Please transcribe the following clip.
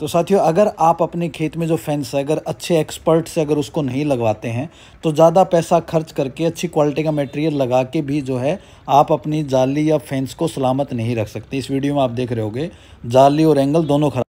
तो साथियों अगर आप अपने खेत में जो फेंस है अगर अच्छे एक्सपर्ट से अगर उसको नहीं लगवाते हैं तो ज़्यादा पैसा खर्च करके अच्छी क्वालिटी का मटेरियल लगा के भी जो है आप अपनी जाली या फेंस को सलामत नहीं रख सकते इस वीडियो में आप देख रहे होगे जाली और एंगल दोनों खराब